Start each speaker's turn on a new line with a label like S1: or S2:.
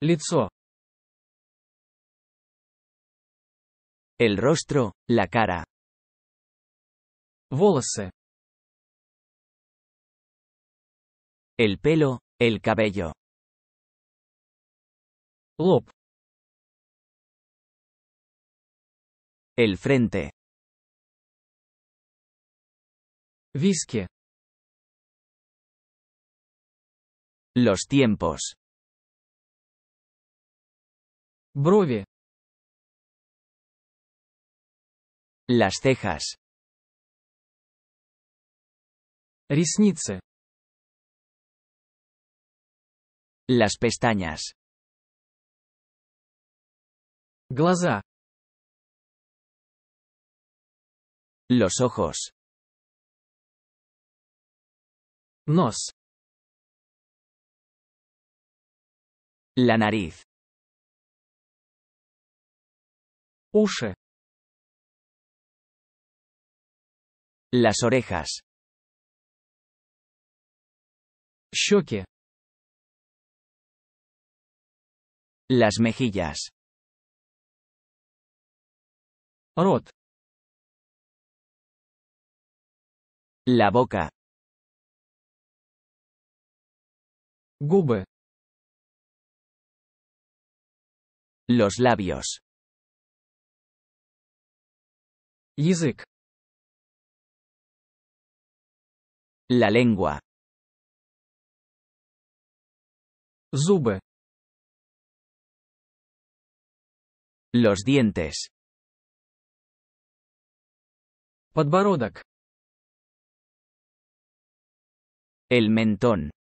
S1: El rostro, la cara. El pelo, el cabello. El frente. Visque. Los tiempos. Las cejas. Ресницы. Las pestañas. glaza, Los ojos. nos, La nariz. Las orejas. Las mejillas. La boca. Los labios. La lengua. Зубы. Los dientes. Подбородок. El mentón.